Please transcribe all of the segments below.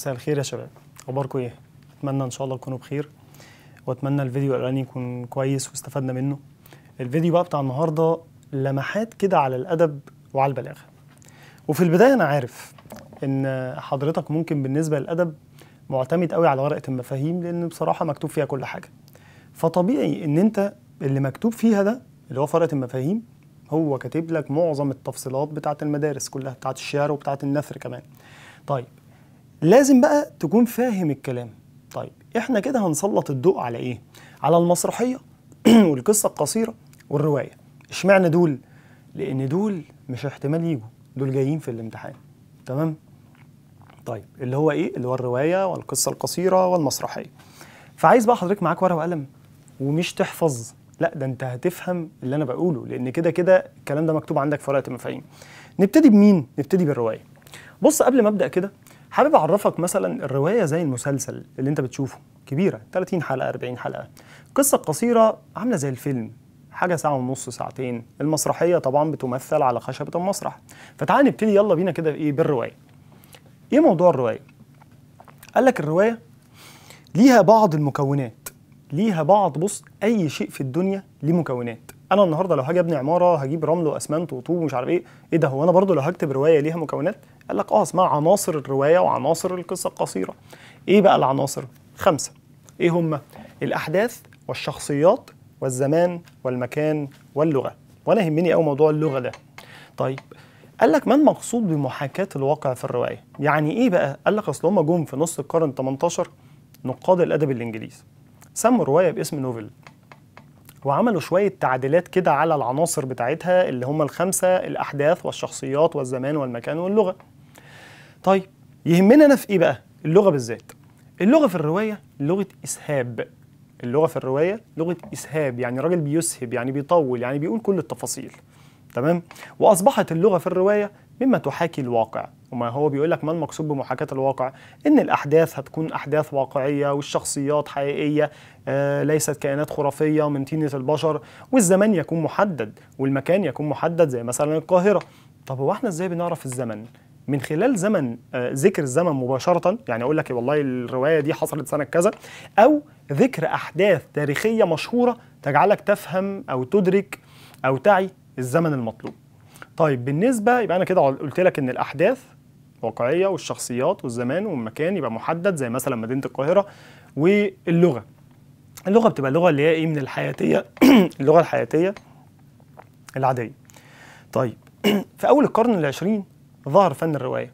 مساء الخير يا شباب اخباركم ايه اتمنى ان شاء الله تكونوا بخير واتمنى الفيديو الاولاني يكون كويس واستفدنا منه الفيديو بقى بتاع النهارده لمحات كده على الادب وعلى البلاغه وفي البدايه انا عارف ان حضرتك ممكن بالنسبه للادب معتمد قوي على ورقه المفاهيم لان بصراحه مكتوب فيها كل حاجه فطبيعي ان انت اللي مكتوب فيها ده اللي هو ورقه المفاهيم هو كاتب لك معظم التفصيلات بتاعه المدارس كلها بتاعه الشعر وبتاعه النثر كمان طيب لازم بقى تكون فاهم الكلام طيب احنا كده هنسلط الضوء على ايه على المسرحيه والقصه القصيره والروايه اشمعنى دول لان دول مش احتمال يجوا دول جايين في الامتحان تمام طيب اللي هو ايه اللي هو الروايه والقصه القصيره والمسرحيه فعايز بقى حضرتك معاك ورقه وقلم ومش تحفظ لا ده انت هتفهم اللي انا بقوله لان كده كده الكلام ده مكتوب عندك في ورقه المفاهيم نبتدي بمين نبتدي بالروايه بص قبل ما ابدا كده حابب اعرفك مثلا الروايه زي المسلسل اللي انت بتشوفه كبيره 30 حلقه 40 حلقه قصه قصيره عامله زي الفيلم حاجه ساعه ونص ساعتين المسرحيه طبعا بتمثل على خشبه المسرح فتعال نبتدي يلا بينا كده بايه بالروايه ايه موضوع الروايه قال لك الروايه ليها بعض المكونات ليها بعض بص اي شيء في الدنيا ليه مكونات انا النهارده لو هاجي ابني عماره هجيب رمل واسمنت وطوب ومش عارف ايه ايه ده هو انا برضه لو هكتب روايه ليها مكونات قال لك اه اسمها عناصر الروايه وعناصر القصه القصيره ايه بقى العناصر خمسه ايه هم الاحداث والشخصيات والزمان والمكان واللغه وانا يهمني قوي موضوع اللغه ده طيب قال لك ما المقصود بمحاكاه الواقع في الروايه يعني ايه بقى قال لك اصل هم جم في نص القرن 18 نقاد الادب الانجليزي سموا الروايه باسم نوفل وعملوا شويه تعديلات كده على العناصر بتاعتها اللي هم الخمسه الاحداث والشخصيات والزمان والمكان واللغه طيب يهمنا انا في ايه بقى اللغه بالذات اللغه في الروايه لغه اسهاب اللغه في الروايه لغه اسهاب يعني راجل بيسهب يعني بيطول يعني بيقول كل التفاصيل تمام واصبحت اللغه في الروايه مما تحاكي الواقع وما هو بيقول لك ما المقصود بمحاكاة الواقع إن الأحداث هتكون أحداث واقعية والشخصيات حقيقية آه ليست كائنات خرافية من تينة البشر والزمان يكون محدد والمكان يكون محدد زي مثلا القاهرة طب هو احنا ازاي بنعرف الزمن؟ من خلال زمن آه ذكر الزمن مباشرة يعني أقول لك والله الرواية دي حصلت سنة كذا أو ذكر أحداث تاريخية مشهورة تجعلك تفهم أو تدرك أو تعي الزمن المطلوب طيب بالنسبه يبقى انا كده قلت لك ان الاحداث واقعيه والشخصيات والزمان والمكان يبقى محدد زي مثلا مدينه القاهره واللغه اللغه بتبقى اللغه اللي هي ايه من الحياتيه اللغه الحياتيه العاديه طيب في اول القرن العشرين ظهر فن الروايه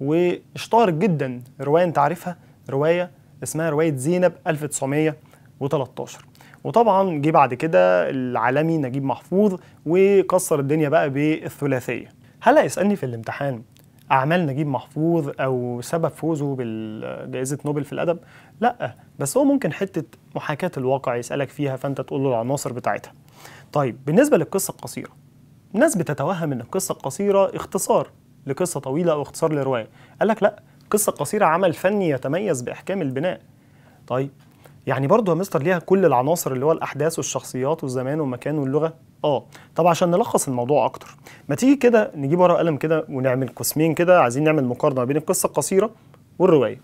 واشتهرت جدا روايه انت عارفها روايه اسمها روايه زينب 1913 وطبعا جه بعد كده العالمي نجيب محفوظ وكسر الدنيا بقى بالثلاثيه هلا هيسالني في الامتحان اعمال نجيب محفوظ او سبب فوزه بجائزه نوبل في الادب لا بس هو ممكن حته محاكاه الواقع يسالك فيها فانت تقول له العناصر بتاعتها طيب بالنسبه للقصه القصيره الناس بتتوهم ان القصه القصيره اختصار لقصه طويله او اختصار لروايه قال لك لا القصه القصيره عمل فني يتميز باحكام البناء طيب يعني برضه يا مستر ليها كل العناصر اللي هو الاحداث والشخصيات والزمان والمكان واللغه اه طب عشان نلخص الموضوع اكتر ما تيجي كده نجيب ورقه وقلم كده ونعمل قسمين كده عايزين نعمل مقارنه بين القصه القصيره والروايه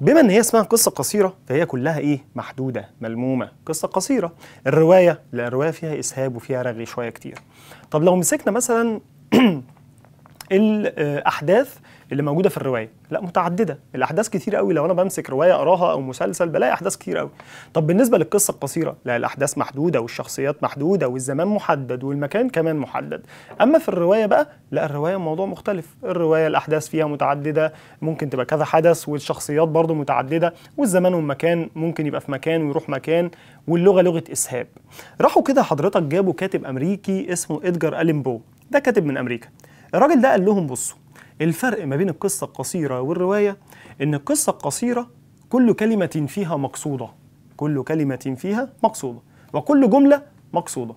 بما ان هي اسمها قصه قصيره فهي كلها ايه محدوده ملمومه قصه قصيره الروايه لا الروايه فيها اسهاب وفيها رغي شويه كتير طب لو مسكنا مثلا الاحداث اللي موجوده في الروايه لا متعدده الاحداث كتير قوي لو انا بمسك روايه اقراها او مسلسل بلاقي احداث كتير قوي طب بالنسبه للقصه القصيره لا الاحداث محدوده والشخصيات محدوده والزمان محدد والمكان كمان محدد اما في الروايه بقى لا الروايه موضوع مختلف الروايه الاحداث فيها متعدده ممكن تبقى كذا حدث والشخصيات برضو متعدده والزمان والمكان ممكن يبقى في مكان ويروح مكان واللغه لغه اسهاب راحوا كده حضرتك جابوا كاتب امريكي اسمه ادجار الينبو ده كاتب من امريكا الراجل ده قال لهم بصوا الفرق ما بين القصة القصيرة والرواية إن القصة القصيرة كل كلمة فيها مقصودة كل كلمة فيها مقصودة وكل جملة مقصودة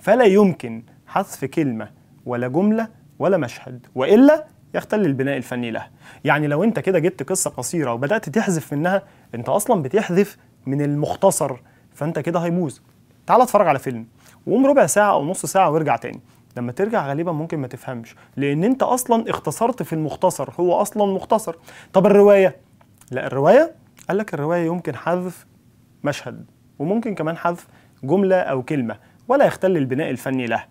فلا يمكن حذف كلمة ولا جملة ولا مشهد وإلا يختل البناء الفني لها يعني لو انت كده جبت قصة قصيرة وبدأت تحذف منها انت أصلا بتحذف من المختصر فانت كده هيبوظ تعال اتفرج على فيلم وقوم ربع ساعة أو نص ساعة وارجع تاني لما ترجع غالبا ممكن ما تفهمش لان انت اصلا اختصرت في المختصر هو اصلا مختصر طب الروايه لا الروايه قال لك الروايه يمكن حذف مشهد وممكن كمان حذف جمله او كلمه ولا يختل البناء الفني له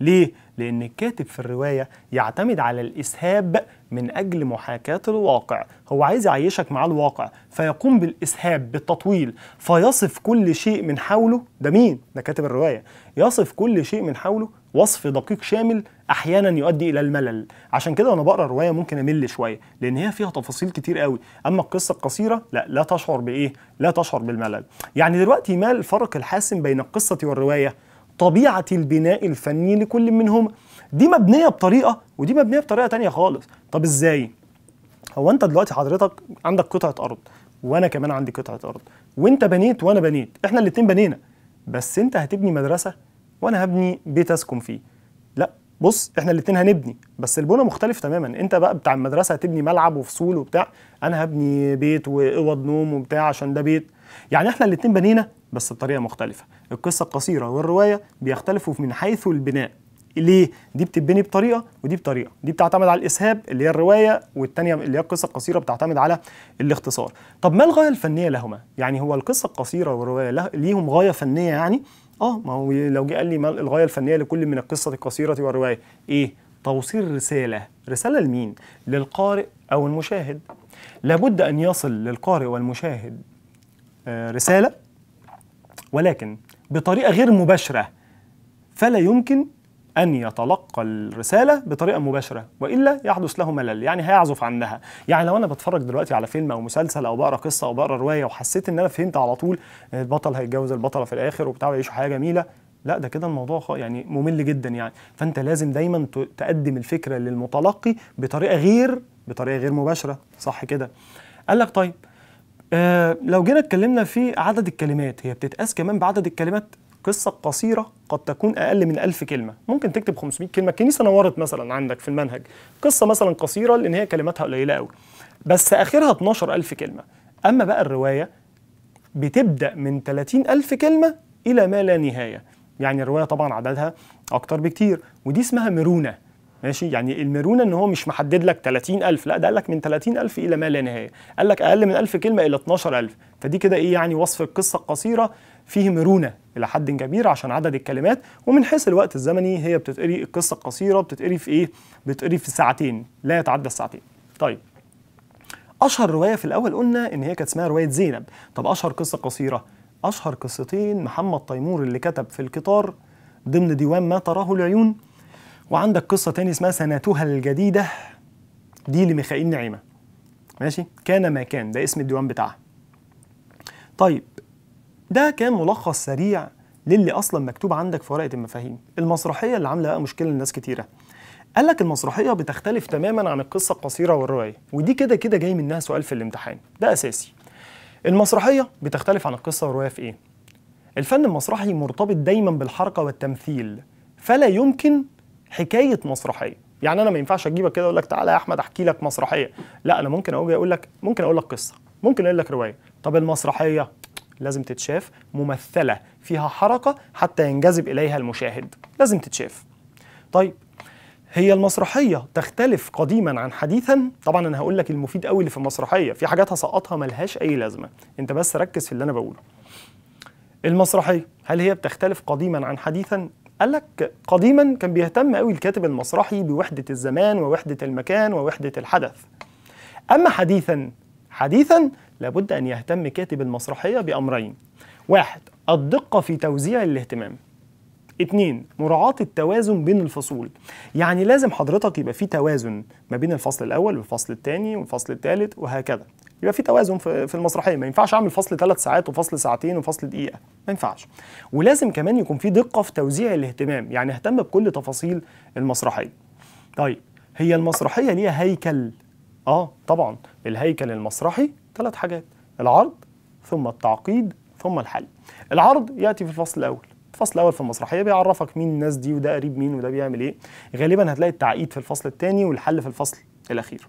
ليه لأن الكاتب في الرواية يعتمد على الإسهاب من أجل محاكاة الواقع هو عايز يعيشك مع الواقع فيقوم بالإسهاب بالتطويل فيصف كل شيء من حوله ده مين؟ ده كاتب الرواية يصف كل شيء من حوله وصف دقيق شامل احيانا يؤدي الى الملل عشان كده وانا بقرا الروايه ممكن امل شويه لان هي فيها تفاصيل كتير قوي اما القصه القصيره لا لا تشعر بايه لا تشعر بالملل يعني دلوقتي ما الفرق الحاسم بين القصه والروايه طبيعة البناء الفني لكل منهما دي مبنية بطريقة ودي مبنية بطريقة تانية خالص طب ازاي؟ هو انت دلوقتي حضرتك عندك قطعة أرض وأنا كمان عندي قطعة أرض وأنت بنيت وأنا بنيت احنا الاتنين بنينا بس أنت هتبني مدرسة وأنا هبني بيت أسكن فيه لا بص احنا الاتنين هنبني بس البنى مختلف تماما انت بقى بتاع المدرسه هتبني ملعب وفصول وبتاع انا هبني بيت واوض نوم وبتاع عشان ده بيت يعني احنا الاتنين بنينا بس بطريقه مختلفه القصه القصيره والروايه بيختلفوا من حيث البناء ليه؟ دي بتتبني بطريقه ودي بطريقه، دي بتعتمد على الاسهاب اللي هي الروايه والثانيه اللي هي القصه القصيره بتعتمد على الاختصار. طب ما الغايه الفنيه لهما؟ يعني هو القصه القصيره والروايه ليهم غايه فنيه يعني؟ اه ما هو لو جه قال لي ما الغايه الفنيه لكل من القصه القصيره والروايه ايه؟ توصيل رساله، رساله لمين؟ للقارئ او المشاهد. لابد ان يصل للقارئ والمشاهد آه، رساله ولكن بطريقه غير مباشره فلا يمكن أن يتلقى الرسالة بطريقة مباشرة وإلا يحدث له ملل يعني هيعزف عنها يعني لو أنا بتفرج دلوقتي على فيلم أو مسلسل أو بقرأ قصة أو بقرأ رواية وحسيت إن أنا فهمت على طول آه، البطل هيتجوز البطلة في الآخر وبتاع ويعيشوا حياة جميلة لا ده كده الموضوع يعني ممل جدا يعني فأنت لازم دايما تقدم الفكرة للمتلقي بطريقة غير بطريقة غير مباشرة صح كده قال لك طيب آه لو جينا اتكلمنا في عدد الكلمات هي بتتقاس كمان بعدد الكلمات قصة قصيرة قد تكون أقل من ألف كلمة ممكن تكتب 500 كلمة الكنيسة نورت مثلا عندك في المنهج قصة مثلا قصيرة لأن هي كلماتها قليلة قوي بس آخرها 12000 كلمة أما بقى الرواية بتبدأ من 30000 كلمة إلى ما لا نهاية يعني الرواية طبعا عددها أكتر بكتير ودي اسمها مرونة ماشي يعني المرونه ان هو مش محدد لك 30000 لا ده قال لك من 30000 الى ما لا نهايه قال لك اقل من 1000 كلمه الى 12000 فدي كده ايه يعني وصف القصه القصيره فيه مرونه الى حد كبير عشان عدد الكلمات ومن حيث الوقت الزمني هي بتتقري القصه القصيره بتتقري في ايه بتتقري في ساعتين لا يتعدى الساعتين طيب اشهر روايه في الاول قلنا ان هي كانت اسمها روايه زينب طب اشهر قصه قصيره اشهر قصتين محمد تيمور اللي كتب في القطار ضمن ديوان ما تراه العيون وعندك قصه تاني اسمها سنتها الجديده دي لميخائيل نعيمه ماشي كان ما كان ده اسم الديوان بتاعها طيب ده كان ملخص سريع للي اصلا مكتوب عندك في ورقه المفاهيم المسرحيه اللي عامله بقى مشكله لناس كتيره قال لك المسرحيه بتختلف تماما عن القصه القصيره والروايه ودي كده كده جاي منها سؤال في الامتحان ده اساسي المسرحيه بتختلف عن القصه والروايه في ايه الفن المسرحي مرتبط دايما بالحركه والتمثيل فلا يمكن حكايه مسرحيه يعني انا ما ينفعش اجيبك كده اقول لك تعالى يا احمد احكي لك مسرحيه لا انا ممكن اجي اقول لك ممكن اقول لك قصه ممكن اقول لك روايه طب المسرحيه لازم تتشاف ممثله فيها حركه حتى ينجذب اليها المشاهد لازم تتشاف طيب هي المسرحيه تختلف قديما عن حديثا طبعا انا هقول لك المفيد قوي اللي في المسرحيه في حاجات هسقطها ملهاش اي لازمه انت بس ركز في اللي انا بقوله المسرحيه هل هي بتختلف قديما عن حديثا قال لك قديما كان بيهتم قوي الكاتب المسرحي بوحدة الزمان ووحدة المكان ووحدة الحدث أما حديثا حديثا لابد أن يهتم كاتب المسرحية بأمرين واحد الدقة في توزيع الاهتمام اتنين مراعاة التوازن بين الفصول يعني لازم حضرتك يبقى في توازن ما بين الفصل الأول والفصل الثاني والفصل الثالث وهكذا يبقى في توازن في المسرحيه ما ينفعش اعمل فصل ثلاث ساعات وفصل ساعتين وفصل دقيقه ما ينفعش ولازم كمان يكون في دقه في توزيع الاهتمام يعني اهتم بكل تفاصيل المسرحيه طيب هي المسرحيه ليها هيكل اه طبعا الهيكل المسرحي ثلاث حاجات العرض ثم التعقيد ثم الحل العرض ياتي في الفصل الاول الفصل الاول في المسرحيه بيعرفك مين الناس دي وده قريب مين وده بيعمل ايه غالبا هتلاقي التعقيد في الفصل الثاني والحل في الفصل الاخير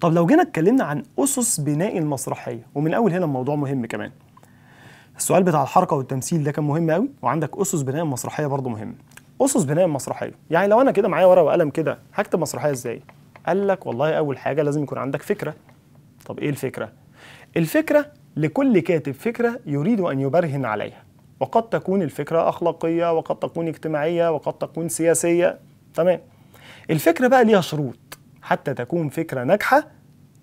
طب لو جينا اتكلمنا عن اسس بناء المسرحيه ومن اول هنا الموضوع مهم كمان السؤال بتاع الحركه والتمثيل ده كان مهم قوي وعندك اسس بناء المسرحيه برضه مهم اسس بناء المسرحيه يعني لو انا كده معايا ورقه وقلم كده هكتب مسرحيه ازاي قال لك والله اول حاجه لازم يكون عندك فكره طب ايه الفكره الفكره لكل كاتب فكره يريد ان يبرهن عليها وقد تكون الفكرة أخلاقية وقد تكون اجتماعية وقد تكون سياسية تمام الفكرة بقى ليها شروط حتى تكون فكرة ناجحة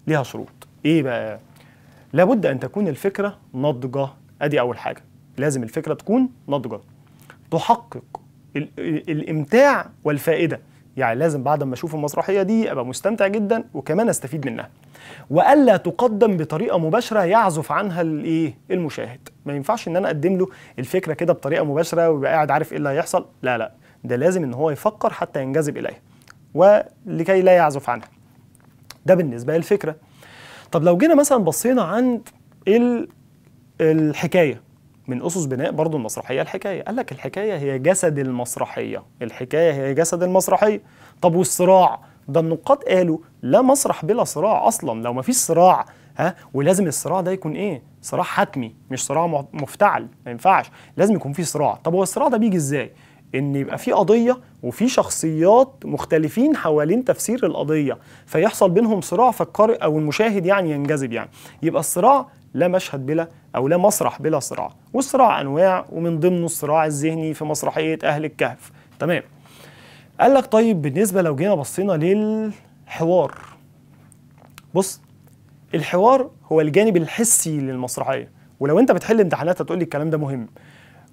ليها شروط إيه بقى لابد أن تكون الفكرة ناضجة أدي أول حاجة لازم الفكرة تكون ناضجة تحقق الإمتاع والفائدة يعني لازم بعد ما أشوف المسرحية دي أبقى مستمتع جدا وكمان أستفيد منها والا تقدم بطريقه مباشره يعزف عنها الايه المشاهد ما ينفعش ان انا اقدم له الفكره كده بطريقه مباشره ويبقى قاعد عارف ايه اللي هيحصل لا لا ده لازم ان هو يفكر حتى ينجذب اليها ولكي لا يعزف عنها ده بالنسبه للفكره طب لو جينا مثلا بصينا عند الحكايه من اسس بناء برضه المسرحيه الحكايه قال لك الحكايه هي جسد المسرحيه الحكايه هي جسد المسرحيه طب والصراع ده النقاد قالوا لا مسرح بلا صراع اصلا لو ما فيش صراع ها ولازم الصراع ده يكون ايه صراع حتمي مش صراع مفتعل ما ينفعش لازم يكون في صراع طب هو الصراع ده بيجي ازاي ان يبقى في قضيه وفي شخصيات مختلفين حوالين تفسير القضيه فيحصل بينهم صراع فالقارئ او المشاهد يعني ينجذب يعني يبقى الصراع لا مشهد بلا او لا مسرح بلا صراع والصراع انواع ومن ضمنه الصراع الذهني في مسرحيه اهل الكهف تمام قال لك طيب بالنسبه لو جينا بصينا للحوار بص الحوار هو الجانب الحسي للمسرحيه ولو انت بتحل امتحانات هتقول لي الكلام ده مهم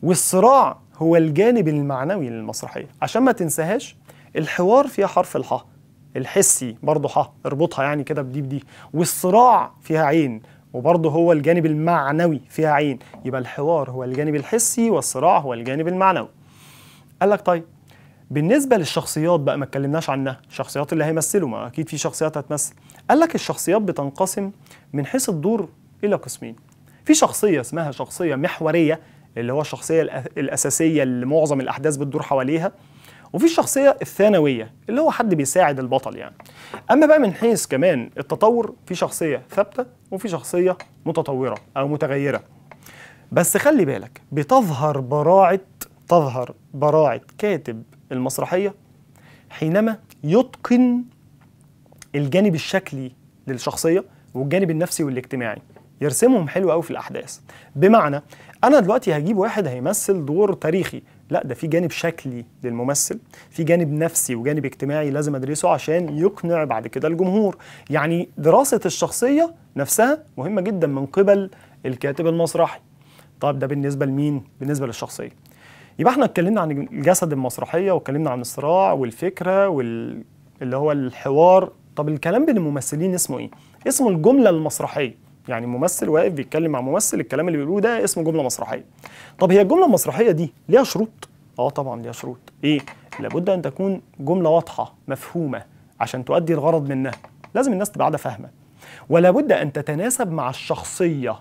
والصراع هو الجانب المعنوي للمسرحيه عشان ما تنساهاش الحوار فيها حرف الحاء الحسي برضه حاء اربطها يعني كده بدي بدي والصراع فيها عين وبرضه هو الجانب المعنوي فيها عين يبقى الحوار هو الجانب الحسي والصراع هو الجانب المعنوي قال لك طيب بالنسبه للشخصيات بقى ما اتكلمناش عنها الشخصيات اللي هيمثلوا ما اكيد في شخصيات هتمثل قال لك الشخصيات بتنقسم من حيث الدور الى قسمين في شخصيه اسمها شخصيه محوريه اللي هو الشخصيه الاساسيه اللي معظم الاحداث بتدور حواليها وفي الشخصيه الثانويه اللي هو حد بيساعد البطل يعني اما بقى من حيث كمان التطور في شخصيه ثابته وفي شخصيه متطوره او متغيره بس خلي بالك بتظهر براعه تظهر براعه كاتب المسرحيه حينما يتقن الجانب الشكلي للشخصيه والجانب النفسي والاجتماعي يرسمهم حلو قوي في الاحداث بمعنى انا دلوقتي هجيب واحد هيمثل دور تاريخي لا ده في جانب شكلي للممثل في جانب نفسي وجانب اجتماعي لازم ادرسه عشان يقنع بعد كده الجمهور يعني دراسه الشخصيه نفسها مهمه جدا من قبل الكاتب المسرحي طب ده بالنسبه لمين بالنسبه للشخصيه يبقى احنا اتكلمنا عن الجسد المسرحيه واتكلمنا عن الصراع والفكره وال هو الحوار طب الكلام بين الممثلين اسمه ايه اسمه الجمله المسرحيه يعني ممثل واقف بيتكلم مع ممثل الكلام اللي بيقولوه ده اسمه جمله مسرحيه طب هي الجمله المسرحيه دي ليها شروط اه طبعا ليها شروط ايه لابد ان تكون جمله واضحه مفهومه عشان تؤدي الغرض منها لازم الناس تبقى قاعده فاهمه ولا بد ان تتناسب مع الشخصيه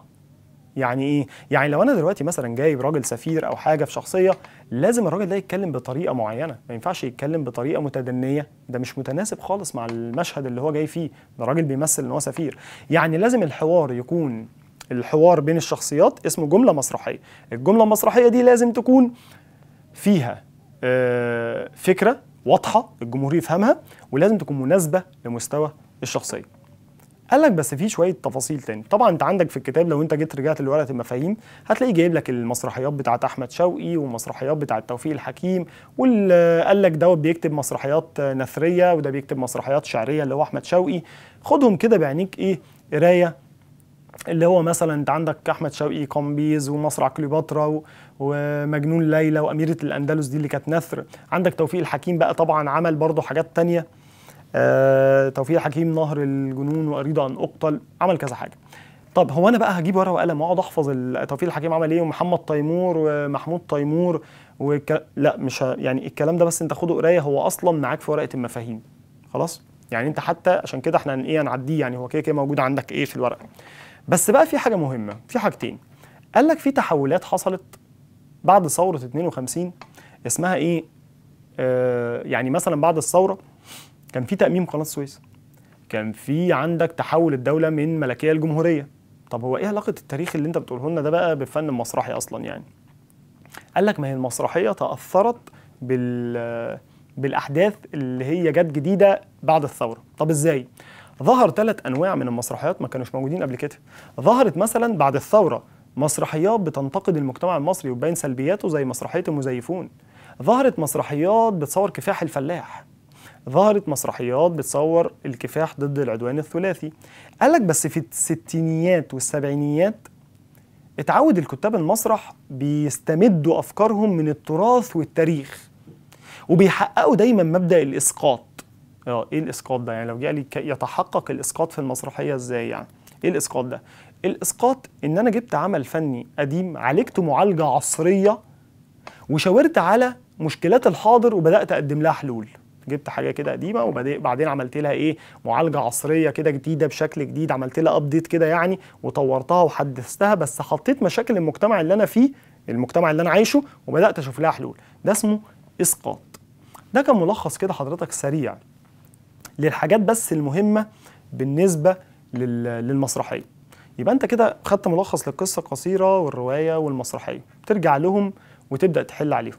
يعني ايه يعني لو انا دلوقتي مثلا جايب راجل سفير او حاجه في شخصيه لازم الراجل ده يتكلم بطريقه معينه ما ينفعش يتكلم بطريقه متدنيه ده مش متناسب خالص مع المشهد اللي هو جاي فيه ده راجل بيمثل ان هو سفير يعني لازم الحوار يكون الحوار بين الشخصيات اسمه جمله مسرحيه الجمله المسرحيه دي لازم تكون فيها آه، فكره واضحه الجمهور يفهمها ولازم تكون مناسبه لمستوى الشخصيه قال لك بس في شويه تفاصيل تاني طبعا انت عندك في الكتاب لو انت جيت رجعت لورقه المفاهيم هتلاقيه جايب لك المسرحيات بتاعه احمد شوقي والمسرحيات بتاعه توفيق الحكيم وقال لك دوت بيكتب مسرحيات نثريه وده بيكتب مسرحيات شعريه اللي هو احمد شوقي خدهم كده بعينيك ايه قرايه اللي هو مثلا انت عندك احمد شوقي كومبيز ومصرع كليوباترا ومجنون ليلى واميره الاندلس دي اللي كانت نثر عندك توفيق الحكيم بقى طبعا عمل برضه حاجات تانيه آه توفيق حكيم نهر الجنون واريد ان اقتل عمل كذا حاجه طب هو انا بقى هجيب ورقه وقلم واقعد احفظ توفيق الحكيم عمل ايه ومحمد تيمور ومحمود تيمور وك... لا مش ه... يعني الكلام ده بس انت خده قرايه هو اصلا معاك في ورقه المفاهيم خلاص يعني انت حتى عشان كده احنا ايه هنعديه يعني هو كده كده موجود عندك ايه في الورقه بس بقى في حاجه مهمه في حاجتين قال لك في تحولات حصلت بعد ثوره 52 اسمها ايه آه يعني مثلا بعد الثوره كان في تأميم قناة السويس كان في عندك تحول الدولة من ملكية لجمهورية طب هو ايه علاقة التاريخ اللي انت بتقوله لنا ده بقى بالفن المسرحي اصلا يعني قال لك ما هي المسرحية تأثرت بال بالأحداث اللي هي جت جديدة بعد الثورة طب ازاي؟ ظهر ثلاث أنواع من المسرحيات ما كانوش موجودين قبل كده ظهرت مثلا بعد الثورة مسرحيات بتنتقد المجتمع المصري وبين سلبياته زي مسرحية المزيفون ظهرت مسرحيات بتصور كفاح الفلاح ظهرت مسرحيات بتصور الكفاح ضد العدوان الثلاثي قال لك بس في الستينيات والسبعينيات اتعود الكتاب المسرح بيستمدوا أفكارهم من التراث والتاريخ وبيحققوا دايما مبدأ الإسقاط اه ايه الاسقاط ده يعني لو جه لي يتحقق الاسقاط في المسرحيه ازاي يعني ايه الاسقاط ده الاسقاط ان انا جبت عمل فني قديم عالجته معالجه عصريه وشاورت على مشكلات الحاضر وبدات اقدم لها حلول جبت حاجه كده قديمه وبعدين عملت لها ايه معالجه عصريه كده جديده بشكل جديد عملت لها ابديت كده يعني وطورتها وحدثتها بس حطيت مشاكل المجتمع اللي انا فيه المجتمع اللي انا عايشه وبدات اشوف لها حلول ده اسمه اسقاط ده كان ملخص كده حضرتك سريع للحاجات بس المهمه بالنسبه للمسرحيه يبقى انت كده خدت ملخص للقصه القصيره والروايه والمسرحيه ترجع لهم وتبدا تحل عليهم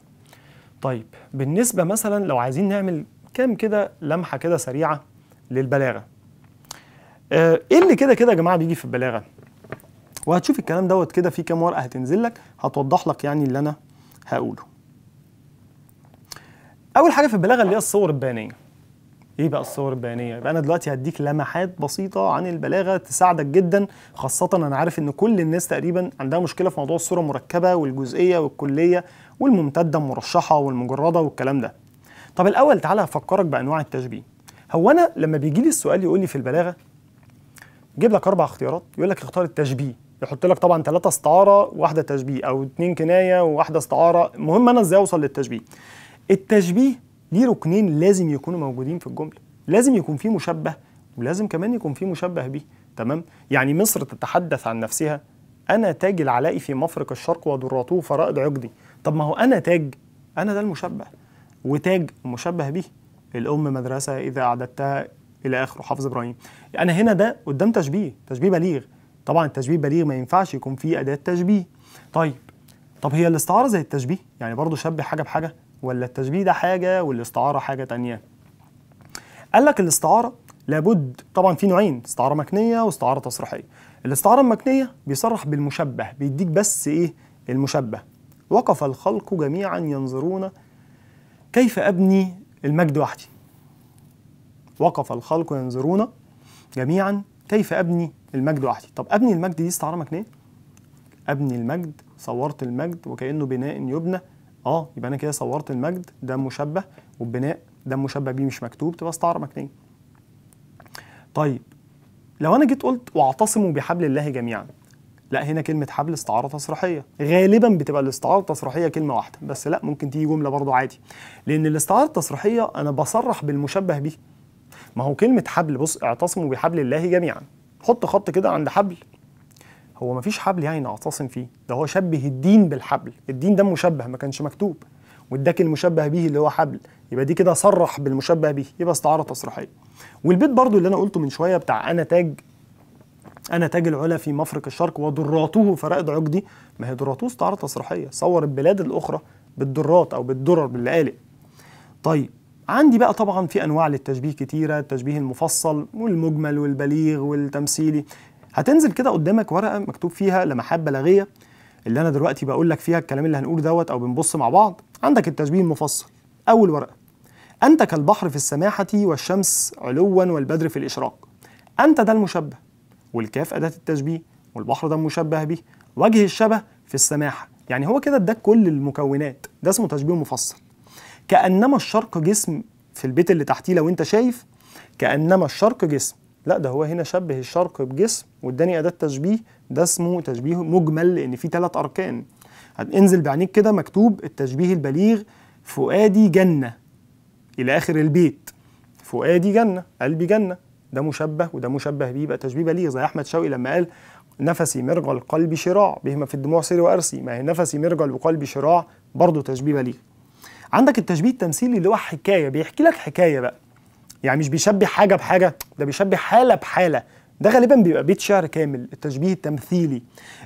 طيب بالنسبه مثلا لو عايزين نعمل كام كده لمحه كده سريعه للبلاغه آه، ايه اللي كده كده يا جماعه بيجي في البلاغه وهتشوف الكلام دوت كده في كام ورقه هتنزل لك هتوضح لك يعني اللي انا هقوله اول حاجه في البلاغه اللي هي الصور البيانيه ايه بقى الصور البيانيه يبقى انا دلوقتي هديك لمحات بسيطه عن البلاغه تساعدك جدا خاصه انا عارف ان كل الناس تقريبا عندها مشكله في موضوع الصوره المركبه والجزئيه والكليه والممتده المرشحه والمجرده والكلام ده طب الاول تعالى هفكرك بانواع التشبيه هو انا لما بيجي لي السؤال يقول لي في البلاغه جيب لك اربع اختيارات يقول لك اختار التشبيه يحط لك طبعا ثلاثه استعاره واحده تشبيه او اثنين كنايه وواحده استعاره المهم انا ازاي اوصل للتشبيه التشبيه ليه ركنين لازم يكونوا موجودين في الجمله لازم يكون فيه مشبه ولازم كمان يكون فيه مشبه به تمام يعني مصر تتحدث عن نفسها انا تاج العلاء في مفرق الشرق ودراته فرائد عقدي طب ما هو انا تاج انا ده المشبه وتاج مشبه به الأم مدرسة إذا أعددتها إلى آخره حافظ إبراهيم أنا هنا ده قدام تشبيه تشبيه بليغ طبعا التشبيه بليغ ما ينفعش يكون فيه أداة تشبيه طيب طب هي الاستعارة زي التشبيه يعني برضه شبه حاجة بحاجة ولا التشبيه ده حاجة والاستعارة حاجة تانية قال لك الاستعارة لابد طبعا في نوعين استعارة مكنية واستعارة تصريحية الاستعارة المكنية بيصرح بالمشبه بيديك بس ايه المشبه وقف الخلق جميعا ينظرون كيف أبني المجد وحدي وقف الخلق ينظرون جميعا كيف أبني المجد وحدي طب أبني المجد دي استعارة مكنية أبني المجد صورت المجد وكأنه بناء يبنى اه يبقى انا كده صورت المجد ده مشبه والبناء ده مشبه بيه مش مكتوب تبقى استعاره مكنيه. طيب لو انا جيت قلت واعتصموا بحبل الله جميعا لا هنا كلمه حبل استعاره تصريحيه غالبا بتبقى الاستعاره التصريحيه كلمه واحده بس لا ممكن تيجي جمله برضه عادي لان الاستعاره التصريحيه انا بصرح بالمشبه به ما هو كلمه حبل بص اعتصموا بحبل الله جميعا حط خط كده عند حبل هو ما فيش حبل يعني نعتصم فيه ده هو شبه الدين بالحبل الدين ده مشبه ما كانش مكتوب واداك المشبه به اللي هو حبل يبقى دي كده صرح بالمشبه به يبقى استعاره تصريحيه والبيت برضو اللي انا قلته من شويه بتاع انا تاج أنا تاج العلا في مفرق الشرق ودراته فرائد عقدي ما هي دراته استعارة تصريحية صور البلاد الأخرى بالدرات أو بالدرر بالقالب طيب عندي بقى طبعا في أنواع للتشبيه كتيرة التشبيه المفصل والمجمل والبليغ والتمثيلي هتنزل كده قدامك ورقة مكتوب فيها لمحات بلاغية اللي أنا دلوقتي بقول لك فيها الكلام اللي هنقول دوت أو بنبص مع بعض عندك التشبيه المفصل أول ورقة أنت كالبحر في السماحة والشمس علوا والبدر في الإشراق أنت ده المشبه والكاف أداة التشبيه والبحر ده مشبه به وجه الشبه في السماحة يعني هو كده اداك كل المكونات ده اسمه تشبيه مفصل كأنما الشرق جسم في البيت اللي تحتيه لو انت شايف كأنما الشرق جسم لا ده هو هنا شبه الشرق بجسم واداني أداة تشبيه ده اسمه تشبيه مجمل لأن فيه ثلاث أركان هتنزل بعينيك كده مكتوب التشبيه البليغ فؤادي جنة إلى آخر البيت فؤادي جنة قلبي جنة ده مشبه وده مشبه به يبقى تشبيه بليغ زي احمد شوقي لما قال نفسي مرجل قلبي شراع بهما في الدموع سري وارسي ما هي نفسي مرجل وقلبي شراع برضه تشبيه بليغ عندك التشبيه التمثيلي اللي هو حكايه بيحكي لك حكايه بقى يعني مش بيشبه حاجه بحاجه ده بيشبه حاله بحاله ده غالبا بيبقى بيت شعر كامل التشبيه التمثيلي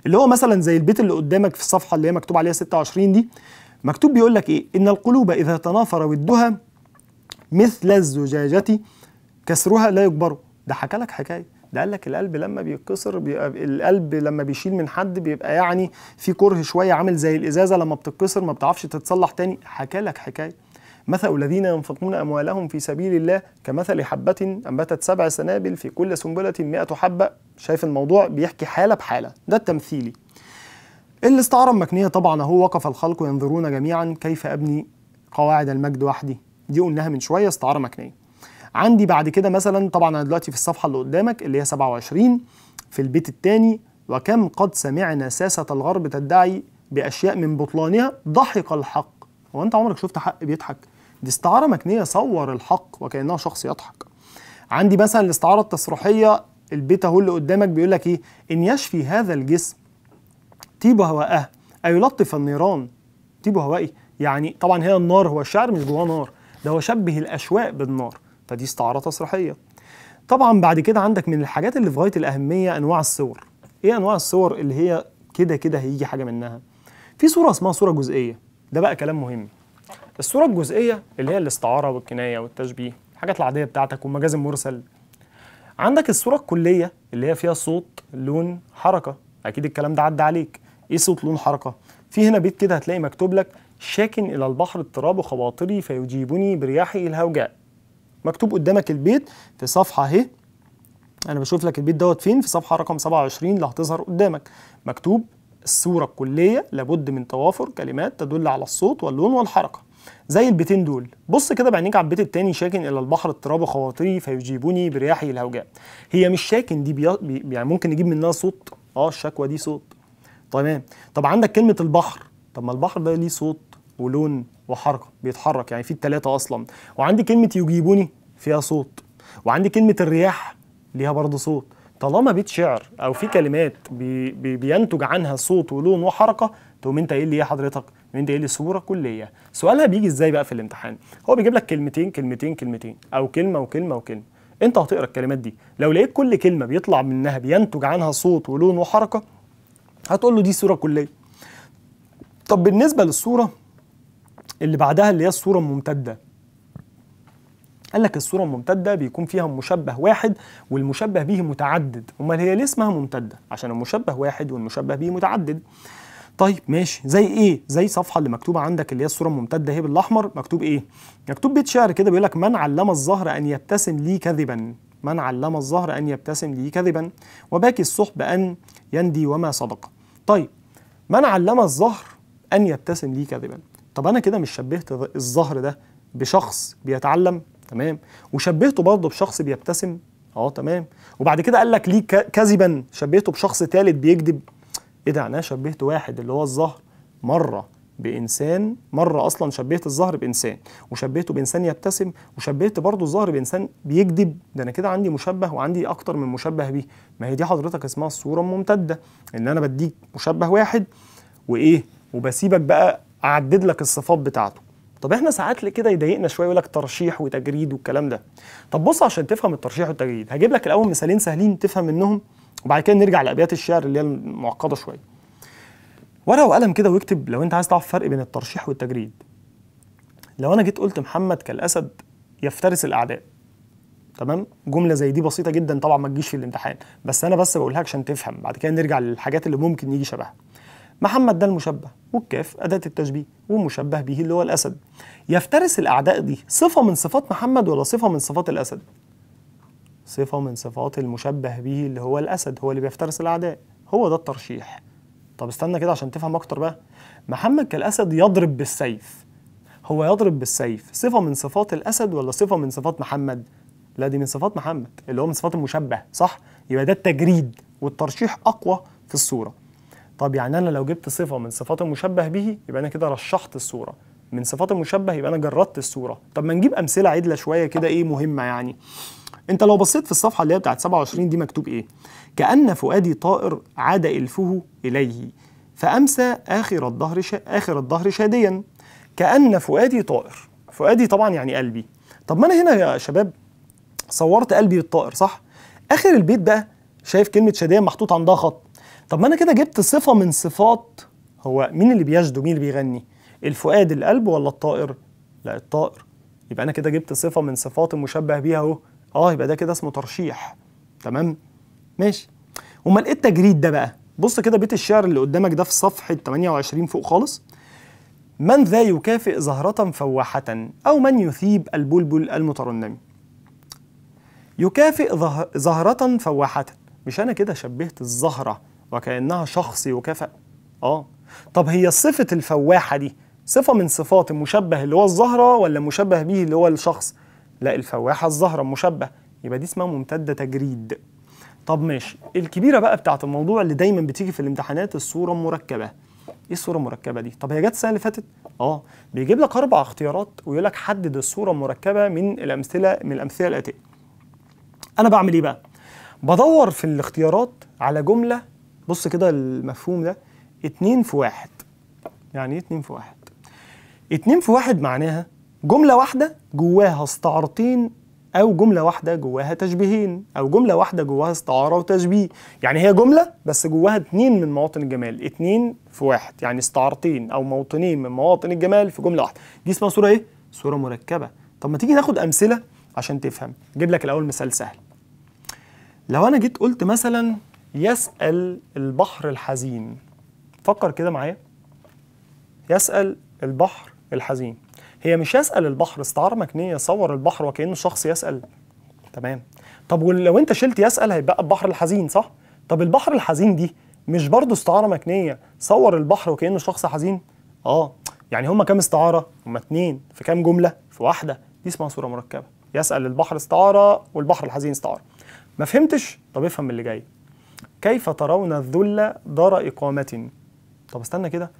اللي هو مثلا زي البيت اللي قدامك في الصفحه اللي هي مكتوب عليها 26 دي مكتوب بيقول لك ايه ان القلوب اذا تنافر ودها مثل الزجاجه كسرها لا يكبروا ده حكى لك حكايه ده قال لك القلب لما بيتكسر بيبقى القلب لما بيشيل من حد بيبقى يعني في كره شويه عامل زي الازازه لما بتتكسر ما بتعرفش تتصلح تاني حكى لك حكايه مثل الذين ينفقون اموالهم في سبيل الله كمثل حبه انبتت سبع سنابل في كل سنبله 100 حبه شايف الموضوع بيحكي حاله بحاله ده التمثيلي الاستعاره المكنيه طبعا اهو وقف الخلق ينظرون جميعا كيف ابني قواعد المجد وحدي دي قلناها من شويه استعاره مكنيه عندي بعد كده مثلا طبعا انا دلوقتي في الصفحه اللي قدامك اللي هي 27 في البيت الثاني وكم قد سمعنا ساسه الغرب تدعي باشياء من بطلانها ضحك الحق هو انت عمرك شفت حق بيضحك دي استعاره مكنيه صور الحق وكانها شخص يضحك عندي مثلا الاستعاره التصريحيه البيت اهو اللي قدامك بيقول لك ايه ان يشفي هذا الجسم طيب هواءه يلطف النيران طيب هوائي إيه؟ يعني طبعا هي النار هو الشعر مش جواه نار ده هو شبه الاشواء بالنار فدي استعاره تصريحيه طبعا بعد كده عندك من الحاجات اللي في غايه الاهميه انواع الصور ايه انواع الصور اللي هي كده كده هيجي حاجه منها في صوره اسمها صوره جزئيه ده بقى كلام مهم الصوره الجزئيه اللي هي الاستعاره والكنايه والتشبيه الحاجات العاديه بتاعتك والمجاز المرسل عندك الصوره الكليه اللي هي فيها صوت لون حركه اكيد الكلام ده عدى عليك ايه صوت لون حركه في هنا بيت كده هتلاقي مكتوب لك شاكن الى البحر اضطراب خواطري فيجيبني برياحي الهوجاء مكتوب قدامك البيت في صفحه اهي انا بشوف لك البيت دوت فين في صفحه رقم 27 اللي هتظهر قدامك مكتوب الصوره الكليه لابد من توافر كلمات تدل على الصوت واللون والحركه زي البيتين دول بص كده بعينيك على البيت التاني شاكن الى البحر اضطراب خواطري فيجيبني برياحي الهوجاء هي مش شاكن دي بي... يعني ممكن نجيب منها صوت اه الشكوى دي صوت تمام طب عندك كلمه البحر طب ما البحر ده ليه صوت ولون وحركه بيتحرك يعني في الثلاثه اصلا وعندي كلمه يجيبوني فيها صوت وعندي كلمه الرياح ليها برضه صوت طالما بيت شعر او في كلمات بي بي بينتج عنها صوت ولون وحركه تقوم انت قايل لي ايه حضرتك انت قايل لي صوره كليه سؤالها بيجي ازاي بقى في الامتحان هو بيجيب لك كلمتين كلمتين كلمتين او كلمه وكلمه وكلمه انت هتقرا الكلمات دي لو لقيت كل كلمه بيطلع منها بينتج عنها صوت ولون وحركه هتقول له دي صوره كليه طب بالنسبه للصوره اللي بعدها اللي هي الصورة الممتدة قال لك الصورة الممتدة بيكون فيها مشبه واحد والمشبه به متعدد أمال هي ليه اسمها ممتدة عشان المشبه واحد والمشبه به متعدد طيب ماشي زي ايه زي صفحه اللي مكتوبه عندك اللي هي الصوره الممتده هي بالاحمر مكتوب ايه مكتوب بيت شعر كده بيقول لك من علم الظهر ان يبتسم لي كذبا من علم الظهر ان يبتسم لي كذبا وباكي الصحب ان يندي وما صدق طيب من علم الظهر ان يبتسم لي كذبا طب انا كده مش شبهت الظهر ده بشخص بيتعلم تمام وشبهته برضه بشخص بيبتسم اه تمام وبعد كده قال لك ليه كذبا شبهته بشخص ثالث بيكذب ايه ده يعني انا شبهت واحد اللي هو الظهر مره بانسان مره اصلا شبهت الظهر بانسان وشبهته بانسان يبتسم وشبهت برضه الظهر بانسان بيكذب ده انا كده عندي مشبه وعندي اكتر من مشبه بيه ما هي دي حضرتك اسمها الصوره الممتده ان انا بديك مشبه واحد وايه وبسيبك بقى اعدد لك الصفات بتاعته طب احنا ساعات كده يضايقنا شويه يقول لك ترشيح وتجريد والكلام ده طب بص عشان تفهم الترشيح والتجريد هجيب لك الاول مثالين سهلين تفهم منهم وبعد كده نرجع لابيات الشعر اللي هي المعقده شويه ورقه وقلم كده واكتب لو انت عايز تعرف الفرق بين الترشيح والتجريد لو انا جيت قلت محمد كالاسد يفترس الاعداء تمام جمله زي دي بسيطه جدا طبعا ما تجيش في الامتحان بس انا بس بقولها عشان تفهم بعد كده نرجع للحاجات اللي ممكن يجي شبهها محمد ده المشبه والكاف أداة التشبيه والمشبه به اللي هو الأسد يفترس الأعداء دي صفة من صفات محمد ولا صفة من صفات الأسد؟ صفة من صفات المشبه به اللي هو الأسد هو اللي بيفترس الأعداء هو ده الترشيح طب استنى كده عشان تفهم أكتر بقى محمد كالأسد يضرب بالسيف هو يضرب بالسيف صفة من صفات الأسد ولا صفة من صفات محمد؟ لا دي من صفات محمد اللي هو من صفات المشبه صح؟ يبقى ده التجريد والترشيح أقوى في الصورة طب يعني انا لو جبت صفه من صفات المشبه به يبقى انا كده رشحت الصوره من صفات المشبه يبقى انا جردت الصوره طب ما نجيب امثله عدله شويه كده ايه مهمه يعني انت لو بصيت في الصفحه اللي هي بتاعت 27 دي مكتوب ايه كان فؤادي طائر عاد الفه اليه فامسى اخر الظهر شا... اخر الظهر شاديا كان فؤادي طائر فؤادي طبعا يعني قلبي طب ما انا هنا يا شباب صورت قلبي الطائر صح اخر البيت بقى شايف كلمه شاديه محطوط عندها خط طب ما انا كده جبت صفه من صفات هو مين اللي بيجد ومين اللي بيغني الفؤاد القلب ولا الطائر لا الطائر يبقى انا كده جبت صفه من صفات المشبه بيها اهو اه يبقى ده كده اسمه ترشيح تمام ماشي امال ايه التجريد ده بقى بص كده بيت الشعر اللي قدامك ده في صفحه 28 فوق خالص من ذا يكافئ زهرة فواحة أو من يثيب البلبل المترنم يكافئ زهرة فواحة مش أنا كده شبهت الزهرة وكأنها شخص يكافأ آه طب هي صفة الفواحة دي صفة من صفات المشبه اللي هو الزهرة ولا مشبه به اللي هو الشخص لا الفواحة الزهرة مشبه يبقى دي اسمها ممتدة تجريد طب ماشي الكبيرة بقى بتاعت الموضوع اللي دايما بتيجي في الامتحانات الصورة المركبة ايه الصورة المركبة دي؟ طب هي جت السنة اللي فاتت؟ اه بيجيب لك أربع اختيارات ويقول لك حدد الصورة المركبة من الأمثلة من الأمثلة الآتية أنا بعمل إيه بقى؟ بدور في الاختيارات على جملة بص كده المفهوم ده اتنين في واحد يعني ايه اتنين في واحد اتنين في واحد معناها جملة واحدة جواها استعارتين أو جملة واحدة جواها تشبيهين أو جملة واحدة جواها استعارة وتشبيه يعني هي جملة بس جواها اتنين من مواطن الجمال اتنين في واحد يعني استعارتين أو موطنين من مواطن الجمال في جملة واحدة دي اسمها صورة إيه؟ صورة مركبة طب ما تيجي ناخد أمثلة عشان تفهم أجيب لك الأول مثال سهل لو أنا جيت قلت مثلا يسأل البحر الحزين فكر كده معايا يسأل البحر الحزين هي مش يسأل البحر استعارة مكنية صور البحر وكأنه شخص يسأل تمام طب ولو انت شلت يسأل هيبقى البحر الحزين صح طب البحر الحزين دي مش برضه استعارة مكنية صور البحر وكأنه شخص حزين اه يعني هما كام استعارة هما اتنين في كام جملة في واحدة دي اسمها صورة مركبة يسأل البحر استعارة والبحر الحزين استعارة ما فهمتش طب افهم اللي جاي كيف ترون الذل دار إقامة طب استنى كده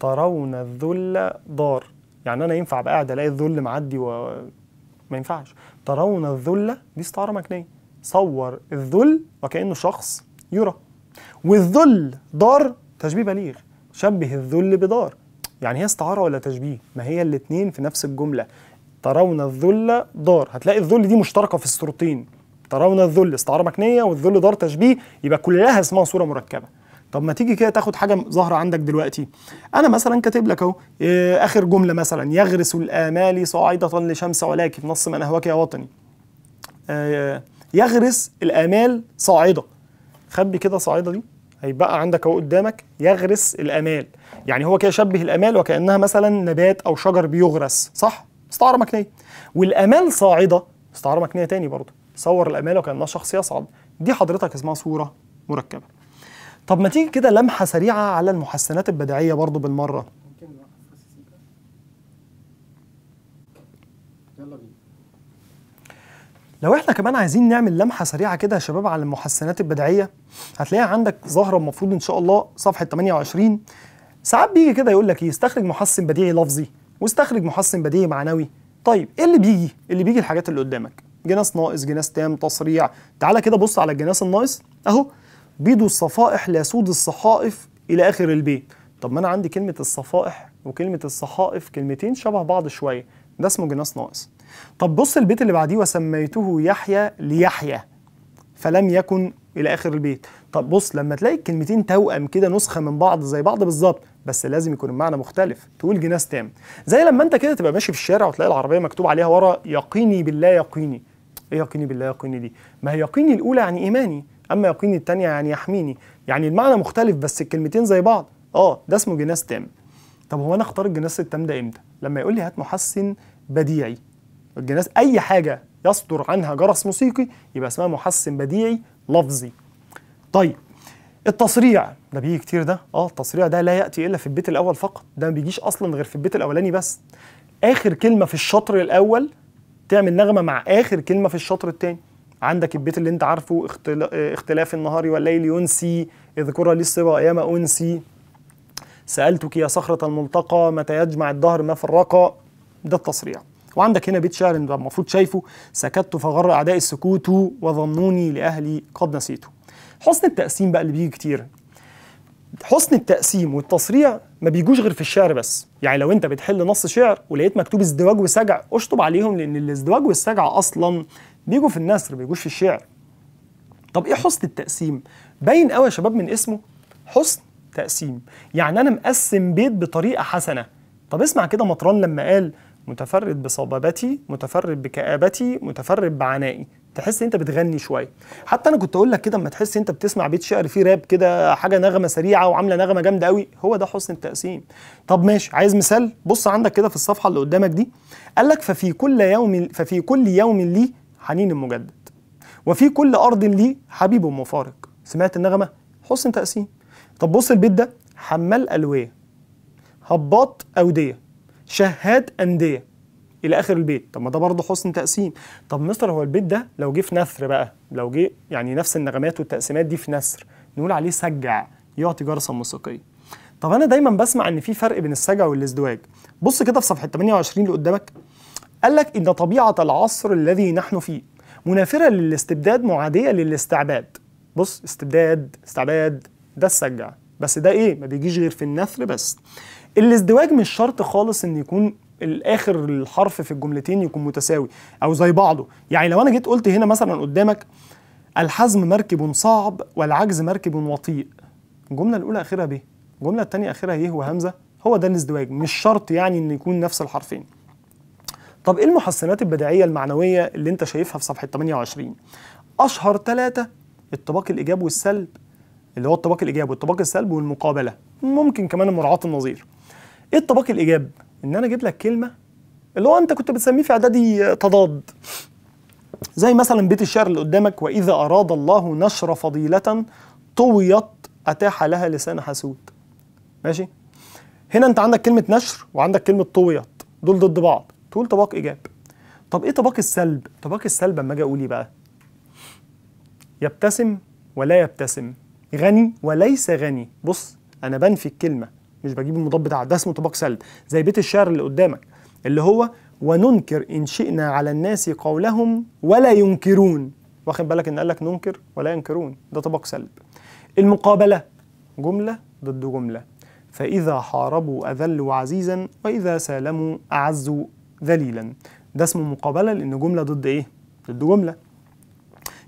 ترون الذل دار يعني أنا ينفع بقى قاعد ألاقي الذل معدي و ما ينفعش ترون الذل دي استعارة مكنية صور الذل وكأنه شخص يرى والذل دار تشبيه بليغ شبه الذل بدار يعني هي استعارة ولا تشبيه ما هي الاتنين في نفس الجملة ترون الذل دار هتلاقي الذل دي مشتركة في الصورتين ترون الذل استعاره مكنيه والذل دار تشبيه يبقى كلها اسمها صوره مركبه طب ما تيجي كده تاخد حاجه ظاهره عندك دلوقتي انا مثلا كاتب لك اهو آه، اخر جمله مثلا يغرس الامال صاعده لشمس علاك في نص من اهواك يا وطني آه، يغرس الامال صاعده خبي كده صاعده دي هيبقى عندك اهو قدامك يغرس الامال يعني هو كده شبه الامال وكانها مثلا نبات او شجر بيغرس صح استعاره مكنيه والامال صاعده استعاره مكنيه تاني برضه صور الاماله وكانها شخص يصعد دي حضرتك اسمها صوره مركبه طب ما تيجي كده لمحه سريعه على المحسنات البدعيه برضو بالمره لو احنا كمان عايزين نعمل لمحه سريعه كده يا شباب على المحسنات البدعيه هتلاقيها عندك ظاهره المفروض ان شاء الله صفحه 28 ساعات بيجي كده يقول لك ايه استخرج محسن بديعي لفظي واستخرج محسن بديعي معنوي طيب ايه اللي بيجي اللي بيجي الحاجات اللي قدامك جناس ناقص جناس تام تصريع تعالى كده بص على الجناس الناقص اهو بيض الصفائح لسود الصحائف الى اخر البيت طب ما انا عندي كلمه الصفائح وكلمه الصحائف كلمتين شبه بعض شويه ده اسمه جناس ناقص طب بص البيت اللي بعديه وسميته يحيى ليحيى فلم يكن الى اخر البيت طب بص لما تلاقي الكلمتين توأم كده نسخه من بعض زي بعض بالظبط بس لازم يكون المعنى مختلف تقول جناس تام زي لما انت كده تبقى ماشي في الشارع وتلاقي العربيه مكتوب عليها ورا يقيني بالله يقيني ايه يقيني بالله يقيني لي ما هي يقيني الاولى يعني ايماني اما يقيني الثانيه يعني يحميني يعني المعنى مختلف بس الكلمتين زي بعض اه ده اسمه جناس تام طب هو انا اختار الجناس التام ده امتى لما يقول لي هات محسن بديعي الجناس اي حاجه يصدر عنها جرس موسيقي يبقى اسمها محسن بديعي لفظي طيب التصريع ده بيجي كتير ده اه التصريع ده لا ياتي الا في البيت الاول فقط ده ما بيجيش اصلا غير في البيت الاولاني بس اخر كلمه في الشطر الاول تعمل نغمه مع اخر كلمه في الشطر الثاني عندك البيت اللي انت عارفه اختلاف النهار والليل ينسي اذكر لي الصبا ايام انسي سالتك يا صخره الملتقى متى يجمع الدهر ما فرقا ده التصريع وعندك هنا بيت شعر انت المفروض شايفه سكت فغر اعدائي السكوت وظنوني لاهلي قد نسيته حسن التقسيم بقى اللي بيجي كتير حسن التقسيم والتصريع ما بيجوش غير في الشعر بس يعني لو انت بتحل نص شعر ولقيت مكتوب ازدواج وسجع اشطب عليهم لان الازدواج والسجع اصلا بيجوا في النثر بيجوش في الشعر طب ايه حسن التقسيم باين قوي يا شباب من اسمه حسن تقسيم يعني انا مقسم بيت بطريقه حسنه طب اسمع كده مطران لما قال متفرد بصبابتي متفرد بكآبتي متفرد بعنائي تحس انت بتغني شويه حتى انا كنت اقول لك كده اما تحس انت بتسمع بيت شعر فيه راب كده حاجه نغمه سريعه وعامله نغمه جامده قوي هو ده حسن التقسيم طب ماشي عايز مثال بص عندك كده في الصفحه اللي قدامك دي قال لك ففي كل يوم ففي كل يوم لي حنين مجدد وفي كل ارض لي حبيب مفارق سمعت النغمه حسن تقسيم طب بص البيت ده حمال الويه هباط اوديه شهاد انديه الى اخر البيت طب ما ده برضه حسن تقسيم طب مستر هو البيت ده لو جه في نثر بقى لو جه يعني نفس النغمات والتقسيمات دي في نثر نقول عليه سجع يعطي جرسه موسيقيه طب انا دايما بسمع ان في فرق بين السجع والازدواج بص كده في صفحه 28 اللي قدامك قال لك ان طبيعه العصر الذي نحن فيه منافره للاستبداد معاديه للاستعباد بص استبداد استعباد ده السجع بس ده ايه ما بيجيش غير في النثر بس الازدواج مش شرط خالص ان يكون الاخر الحرف في الجملتين يكون متساوي او زي بعضه يعني لو انا جيت قلت هنا مثلا قدامك الحزم مركب صعب والعجز مركب وطيء الجمله الاولى اخرها ب الجمله الثانيه اخرها ايه وهمزه هو ده الازدواج مش شرط يعني ان يكون نفس الحرفين طب ايه المحسنات البدائيه المعنويه اللي انت شايفها في صفحه 28 اشهر ثلاثه الطباق الايجاب والسلب اللي هو الطباق الايجاب والطباق السلب والمقابله ممكن كمان مراعاه النظير ايه الطباق الايجاب ان انا اجيب لك كلمه اللي هو انت كنت بتسميه في اعدادي آه، تضاد زي مثلا بيت الشعر اللي قدامك واذا اراد الله نشر فضيله طويت اتاح لها لسان حسود ماشي هنا انت عندك كلمه نشر وعندك كلمه طويت دول ضد بعض تقول طباق ايجاب طب ايه طباق السلب طباق السلب اما اجي اقول ايه بقى يبتسم ولا يبتسم غني وليس غني بص انا بنفي الكلمه مش بجيب المضاد بتاع ده اسمه طباق سلب زي بيت الشعر اللي قدامك اللي هو وننكر ان شئنا على الناس قولهم ولا ينكرون واخد بالك ان قال لك ننكر ولا ينكرون ده طبق سلب المقابله جمله ضد جمله فاذا حاربوا اذلوا عزيزا واذا سالموا اعزوا ذليلا ده اسمه مقابله لان جمله ضد ايه ضد جمله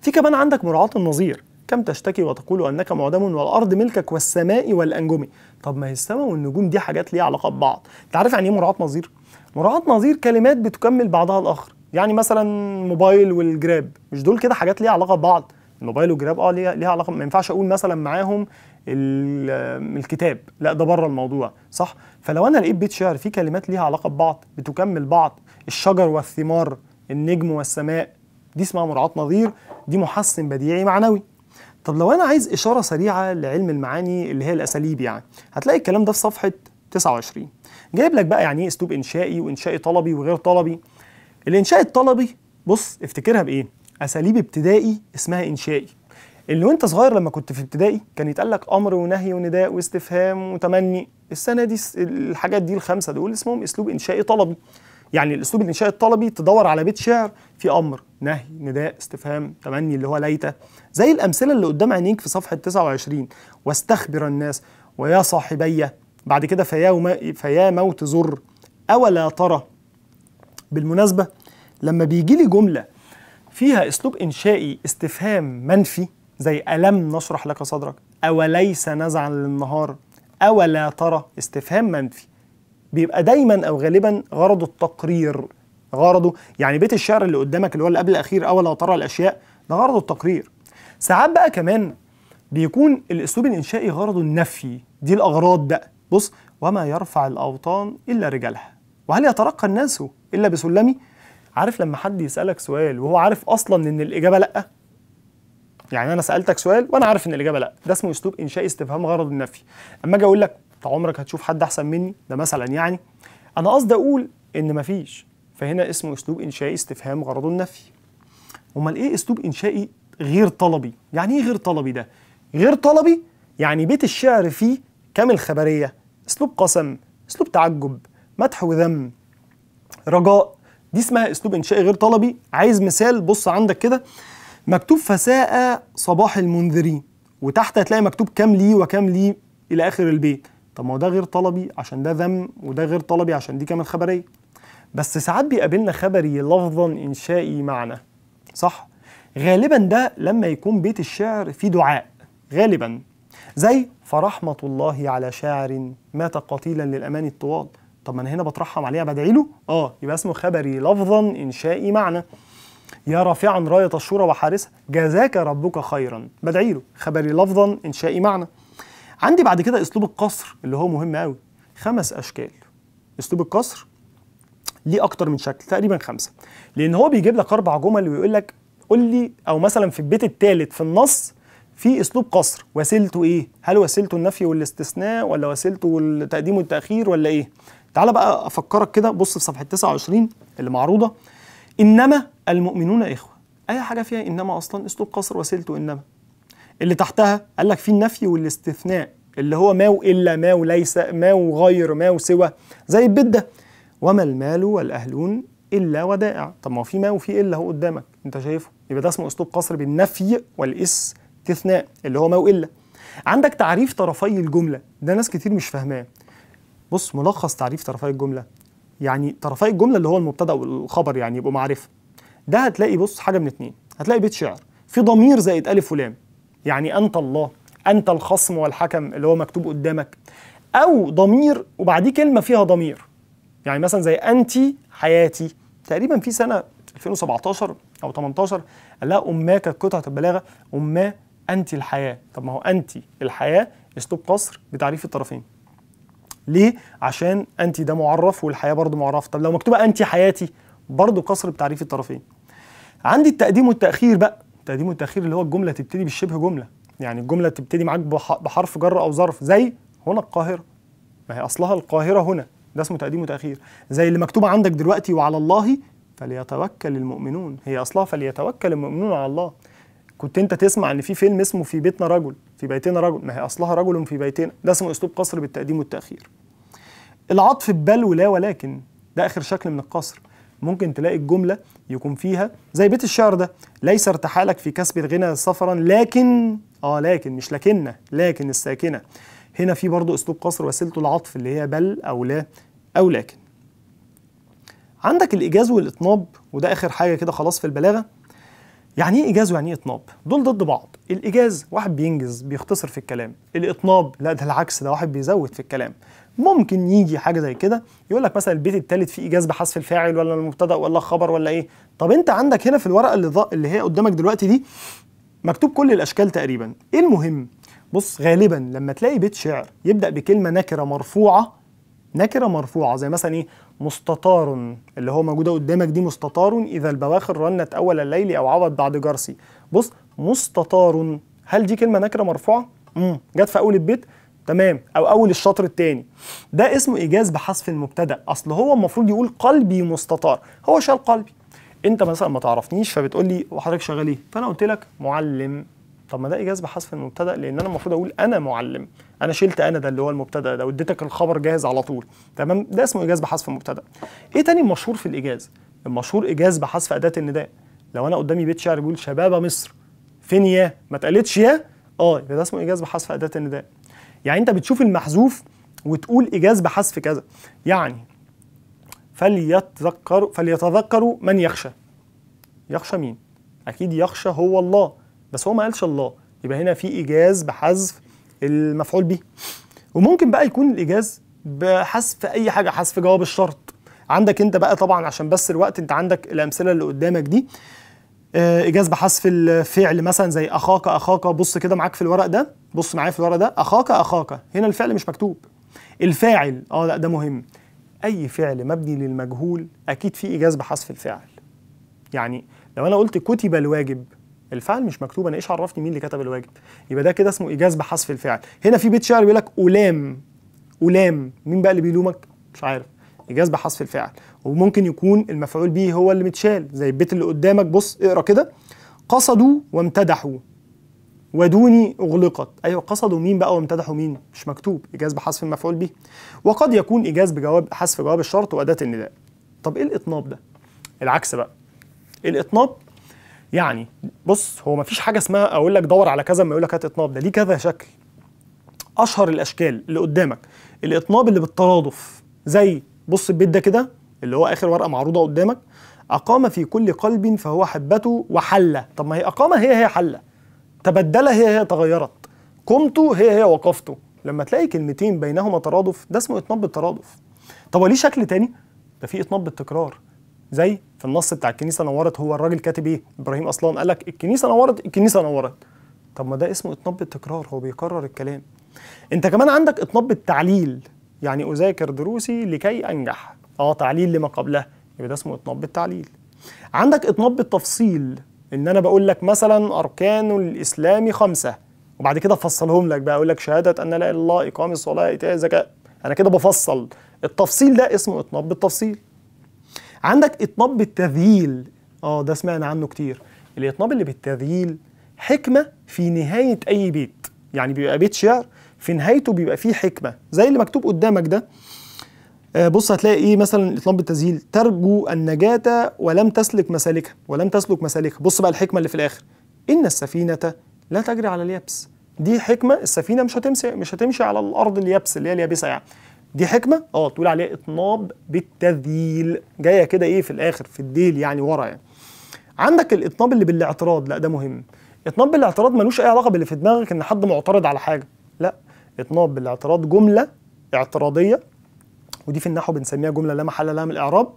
في كمان عندك مراعاه النظير كم تشتكي وتقول انك معدم والارض ملكك والسماء والانجم طب ما هي السماء والنجوم دي حاجات ليها علاقه ببعض انت عارف يعني ايه مراعاه نظير مراعاه نظير كلمات بتكمل بعضها الاخر يعني مثلا موبايل والجراب مش دول كده حاجات ليها علاقه ببعض الموبايل والجراب اه ليها علاقه ما ينفعش اقول مثلا معاهم الكتاب لا ده بره الموضوع صح فلو انا لقيت بيت شعر فيه كلمات ليها علاقه ببعض بتكمل بعض الشجر والثمار النجم والسماء دي اسمها مراعاه نظير دي محسن بديعي معنوي طب لو انا عايز اشاره سريعه لعلم المعاني اللي هي الاساليب يعني هتلاقي الكلام ده في صفحه 29 جايب لك بقى يعني ايه اسلوب انشائي وانشائي طلبي وغير طلبي الانشاء الطلبي بص افتكرها بايه اساليب ابتدائي اسمها انشائي اللي وانت صغير لما كنت في ابتدائي كان يتقال لك امر ونهي ونداء واستفهام وتمني السنه دي الحاجات دي الخمسه دول اسمهم اسلوب انشائي طلبي يعني الاسلوب الانشائي الطلبي تدور على بيت شعر في امر نهي نداء استفهام تمني اللي هو ليت زي الامثله اللي قدام عينيك في صفحه 29 واستخبر الناس ويا صاحبي بعد كده فيا وما فيا موت زر اولا ترى بالمناسبه لما بيجي لي جمله فيها اسلوب انشائي استفهام منفي زي الم نشرح لك صدرك اوليس نزعا للنهار اولا ترى استفهام منفي بيبقى دايما او غالبا غرضه التقرير غرضه يعني بيت الشعر اللي قدامك اللي هو اللي قبل الاخير اول لا ترى الاشياء ده غرضه التقرير ساعات بقى كمان بيكون الاسلوب الانشائي غرضه النفي دي الاغراض بقى بص وما يرفع الاوطان الا رجالها وهل يترقى الناس الا بسلمي عارف لما حد يسالك سؤال وهو عارف اصلا ان الاجابه لا يعني انا سالتك سؤال وانا عارف ان الاجابه لا ده اسمه اسلوب انشائي استفهام غرض النفي اما اجي اقول لك انت عمرك هتشوف حد احسن مني ده مثلا يعني انا قصدي اقول ان مفيش فهنا اسمه اسلوب انشائي استفهام غرضه النفي امال ايه اسلوب انشائي غير طلبي يعني ايه غير طلبي ده غير طلبي يعني بيت الشعر فيه كامل خبريه اسلوب قسم اسلوب تعجب مدح وذم رجاء دي اسمها اسلوب انشائي غير طلبي عايز مثال بص عندك كده مكتوب فساء صباح المنذرين وتحت هتلاقي مكتوب كام لي وكام لي الى اخر البيت طب ما هو ده غير طلبي عشان ده ذم وده غير طلبي عشان دي كمان خبريه بس ساعات بيقابلنا خبري لفظا انشائي معنى صح غالبا ده لما يكون بيت الشعر فيه دعاء غالبا زي فرحمة الله على شاعر مات قتيلا للأمان الطوال طب ما أنا هنا بترحم عليه بدعي له آه يبقى اسمه خبري لفظا إنشائي معنى يا رافعا راية الشورى وحارسها جزاك ربك خيرا بدعي له خبري لفظا إنشائي معنى عندي بعد كده اسلوب القصر اللي هو مهم قوي خمس اشكال اسلوب القصر ليه اكتر من شكل تقريبا خمسه لان هو بيجيب لك اربع جمل ويقول لك قول لي او مثلا في البيت الثالث في النص في اسلوب قصر وسيلته ايه هل وسيلته النفي والاستثناء ولا وسيلته التقديم والتاخير ولا ايه تعال بقى افكرك كده بص في صفحه 29 اللي معروضه انما المؤمنون اخوه اي حاجه فيها انما اصلا اسلوب قصر وسيلته انما اللي تحتها قال لك في النفي والاستثناء اللي هو ما وإلا ما وليس ما وغير ما وسوى زي البيت ده وما المال والأهلون إلا ودائع طب ما هو في ما وفي إلا هو قدامك أنت شايفه يبقى ده اسمه أسلوب قصر بالنفي والاستثناء اللي هو ما وإلا عندك تعريف طرفي الجملة ده ناس كتير مش فاهماه بص ملخص تعريف طرفي الجملة يعني طرفي الجملة اللي هو المبتدأ والخبر يعني يبقوا معرفة ده هتلاقي بص حاجة من اتنين هتلاقي بيت شعر في ضمير زائد ألف ولام يعني أنت الله أنت الخصم والحكم اللي هو مكتوب قدامك أو ضمير وبعديه كلمة فيها ضمير يعني مثلا زي أنت حياتي تقريبا في سنة 2017 أو 18 قال لها اماك قطعه البلاغة أما أنت الحياة طب ما هو أنت الحياة أسلوب قصر بتعريف الطرفين ليه؟ عشان أنت ده معرف والحياة برضه معرفه طب لو مكتوبة أنت حياتي برضه قصر بتعريف الطرفين عندي التقديم والتأخير بقى تقديم وتاخير اللي هو الجمله تبتدي بالشبه جمله يعني الجمله تبتدي معاك بحرف جر او ظرف زي هنا القاهره ما هي اصلها القاهره هنا ده اسمه تقديم وتاخير زي اللي مكتوبه عندك دلوقتي وعلى الله فليتوكل المؤمنون هي اصلها فليتوكل المؤمنون على الله كنت انت تسمع ان في فيلم اسمه في بيتنا رجل في بيتنا رجل ما هي اصلها رجل في بيتنا ده اسمه اسلوب قصر بالتقديم والتاخير العطف ببل ولا ولكن ده اخر شكل من القصر ممكن تلاقي الجمله يكون فيها زي بيت الشعر ده ليس ارتحالك في كسب الغنى سفرا لكن اه لكن مش لكن لكن الساكنه هنا في برضو اسلوب قصر وسيلته العطف اللي هي بل او لا او لكن عندك الايجاز والاطناب وده اخر حاجه كده خلاص في البلاغه يعني ايه ايجاز ويعني ايه اطناب دول ضد بعض الايجاز واحد بينجز بيختصر في الكلام الاطناب لا ده العكس ده واحد بيزود في الكلام ممكن يجي حاجه زي كده يقول لك مثلا البيت الثالث فيه ايجاز بحذف الفاعل ولا المبتدا ولا الخبر ولا ايه طب انت عندك هنا في الورقه اللي ض... اللي هي قدامك دلوقتي دي مكتوب كل الاشكال تقريبا ايه المهم بص غالبا لما تلاقي بيت شعر يبدا بكلمه نكره مرفوعه نكره مرفوعه زي مثلا ايه مستطار اللي هو موجوده قدامك دي مستطار اذا البواخر رنت اول الليل او عوض بعد جرسي بص مستطار هل دي كلمه نكره مرفوعه امم جت في اول البيت تمام او اول الشطر الثاني ده اسمه ايجاز بحذف المبتدا اصل هو المفروض يقول قلبي مستطار هو شال قلبي انت مثلا ما تعرفنيش فبتقول لي وحضرتك شغال ايه فانا قلت لك معلم طب ما ده ايجاز بحذف المبتدا لان انا المفروض اقول انا معلم انا شلت انا ده اللي هو المبتدا ده واديتك الخبر جاهز على طول تمام ده اسمه ايجاز بحذف المبتدا ايه تاني مشهور في الايجاز المشهور ايجاز بحذف اداه النداء لو انا قدامي بيت شعر بيقول شباب مصر فين يا ما اتقالتش يا اه ده اسمه ايجاز بحذف اداه النداء يعني انت بتشوف المحذوف وتقول ايجاز بحذف كذا يعني فليتذكروا فليتذكروا من يخشى يخشى مين اكيد يخشى هو الله بس هو ما قالش الله يبقى هنا في ايجاز بحذف المفعول به وممكن بقى يكون الايجاز بحذف اي حاجه حذف جواب الشرط عندك انت بقى طبعا عشان بس الوقت انت عندك الامثله اللي قدامك دي آه، ايجاز بحذف الفعل مثلا زي اخاك اخاك بص كده معاك في الورق ده بص معايا في الورقه ده اخاك اخاك هنا الفعل مش مكتوب الفاعل اه لا ده مهم اي فعل مبني للمجهول اكيد فيه ايجاز بحذف الفاعل يعني لو انا قلت كتب الواجب الفعل مش مكتوب انا ايش عرفني مين اللي كتب الواجب يبقى ده كده اسمه ايجاز بحذف الفعل هنا في بيت شعر بيقول لك اولام اولام مين بقى اللي بيلومك مش عارف ايجاز بحذف الفعل وممكن يكون المفعول به هو اللي متشال زي البيت اللي قدامك بص اقرا كده قصدوا وامتدحوا ودوني أغلقت أيوة قصدوا مين بقى وامتدحوا مين مش مكتوب إجاز بحذف المفعول به وقد يكون إجاز بجواب حذف جواب الشرط وأداة النداء طب إيه الإطناب ده العكس بقى إيه الإطناب يعني بص هو مفيش حاجة اسمها أقول لك دور على كذا ما يقول لك هات إطناب ده ليه كذا شكل أشهر الأشكال اللي قدامك الإطناب اللي بالترادف زي بص البيت ده كده اللي هو آخر ورقة معروضة قدامك أقام في كل قلب فهو حبته وحلة طب ما هي أقامة هي هي حلة تبدل هي هي تغيرت قمت هي هي وقفت لما تلاقي كلمتين بينهما ترادف ده اسمه اطناب بالترادف طب وليه شكل تاني ده في اطناب بالتكرار زي في النص بتاع الكنيسه نورت هو الراجل كاتب ايه ابراهيم اصلا قال لك الكنيسه نورت الكنيسه نورت طب ما ده اسمه اطناب بالتكرار هو بيكرر الكلام انت كمان عندك اطناب بالتعليل يعني اذاكر دروسي لكي انجح اه تعليل لما قبلها يبقى ده اسمه اطناب بالتعليل عندك اطناب بالتفصيل ان انا بقول لك مثلا اركان الاسلام خمسه وبعد كده افصلهم لك بقى اقول لك شهاده ان لا اله الا الله اقام الصلاه ايتاء الزكاه انا كده بفصل التفصيل ده اسمه اطناب بالتفصيل عندك اطناب بالتذييل اه ده سمعنا عنه كتير الاطناب اللي بالتذييل حكمه في نهايه اي بيت يعني بيبقى بيت شعر في نهايته بيبقى فيه حكمه زي اللي مكتوب قدامك ده آه، بص هتلاقي ايه مثلا الاطلال بالتسهيل ترجو النجاه ولم تسلك مسالكها ولم تسلك مسالكها بص بقى الحكمه اللي في الاخر ان السفينه لا تجري على اليابس دي حكمه السفينه مش هتمشي مش هتمشي على الارض اليابس اللي هي اليابسه يعني دي حكمه اه تقول عليها اطناب بالتذييل جايه كده ايه في الاخر في الديل يعني ورا يعني عندك الاطناب اللي بالاعتراض لا ده مهم اطناب بالاعتراض ملوش اي علاقه باللي في دماغك ان حد معترض على حاجه لا اطناب بالاعتراض جمله اعتراضيه ودي في النحو بنسميها جمله لا محل لها من الاعراب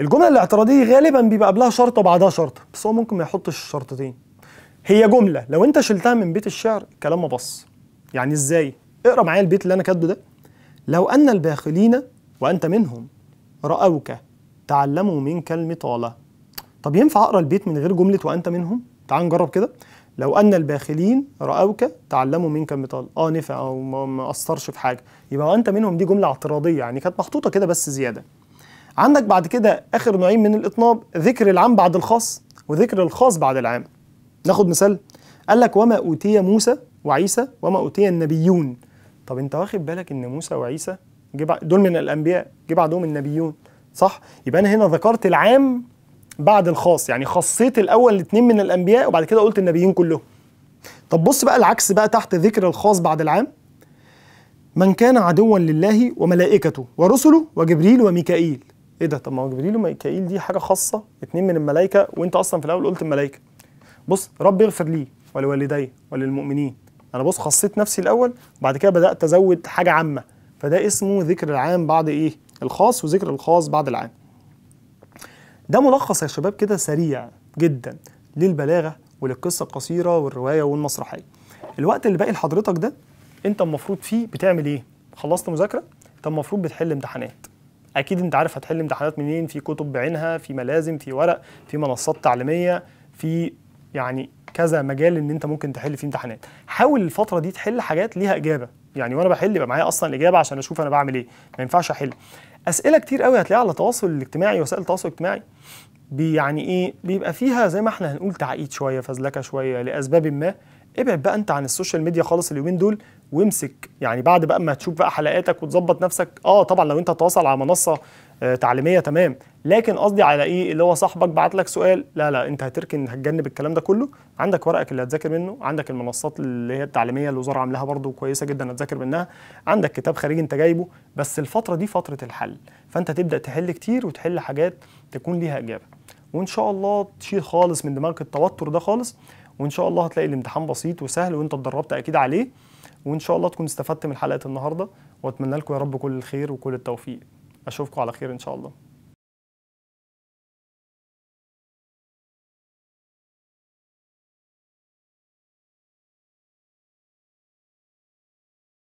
الجمله الاعتراضيه غالبا بيبقى قبلها شرط وبعدها شرط بس هو ممكن ما يحطش الشرطتين هي جمله لو انت شلتها من بيت الشعر كلام مبص يعني ازاي اقرا معايا البيت اللي انا كاتبه ده لو ان الباخلين وانت منهم راوك تعلموا منك المطاله طب ينفع اقرا البيت من غير جمله وانت منهم تعال نجرب كده لو ان الباخلين راوك تعلموا منك مثال اه نفع او ما اثرش في حاجه يبقى انت منهم دي جمله اعتراضيه يعني كانت محطوطه كده بس زياده عندك بعد كده اخر نوعين من الاطناب ذكر العام بعد الخاص وذكر الخاص بعد العام ناخد مثال قال لك وما اوتي موسى وعيسى وما اوتي النبيون طب انت واخد بالك ان موسى وعيسى دول من الانبياء جه بعدهم النبيون صح يبقى انا هنا ذكرت العام بعد الخاص يعني خصيت الاول الاثنين من الانبياء وبعد كده قلت النبيين كلهم طب بص بقى العكس بقى تحت ذكر الخاص بعد العام من كان عدوا لله وملائكته ورسله وجبريل وميكائيل ايه ده طب ما هو جبريل وميكائيل دي حاجه خاصه اثنين من الملائكه وانت اصلا في الاول قلت الملائكه بص رب يغفر لي ولوالدي وللمؤمنين انا بص خصيت نفسي الاول وبعد كده بدات ازود حاجه عامه فده اسمه ذكر العام بعد ايه الخاص وذكر الخاص بعد العام ده ملخص يا شباب كده سريع جدا للبلاغه وللقصه القصيره والروايه والمسرحيه الوقت اللي باقي لحضرتك ده انت المفروض فيه بتعمل ايه خلصت مذاكره انت المفروض بتحل امتحانات اكيد انت عارف هتحل امتحانات منين في كتب بعينها في ملازم في ورق في منصات تعليميه في يعني كذا مجال ان انت ممكن تحل فيه امتحانات حاول الفتره دي تحل حاجات ليها اجابه يعني وانا بحل يبقى معايا اصلا الاجابه عشان اشوف انا بعمل ايه ما ينفعش احل اسئله كتير قوي هتلاقيها على التواصل الاجتماعي وسائل التواصل الاجتماعي يعني ايه بيبقى فيها زي ما احنا هنقول تعقيد شويه فزلكه شويه لاسباب ما ابعد بقى انت عن السوشيال ميديا خالص اليومين دول وامسك يعني بعد بقى ما تشوف بقى حلقاتك وتظبط نفسك اه طبعا لو انت تواصل على منصه آه، تعليميه تمام لكن قصدي على ايه اللي هو صاحبك بعت لك سؤال لا لا انت هتركن هتجنب الكلام ده كله عندك ورقك اللي هتذاكر منه عندك المنصات اللي هي التعليميه اللي الوزاره عاملاها برده كويسه جدا هتذاكر منها عندك كتاب خارجي انت جايبه بس الفتره دي فتره الحل فانت تبدا تحل كتير وتحل حاجات تكون ليها اجابه وان شاء الله تشيل خالص من دماغك التوتر ده خالص وان شاء الله هتلاقي الامتحان بسيط وسهل وانت اتدربت اكيد عليه وان شاء الله تكون استفدت من حلقه النهارده واتمنى لكم يا رب كل الخير وكل التوفيق اشوفكم على خير ان شاء الله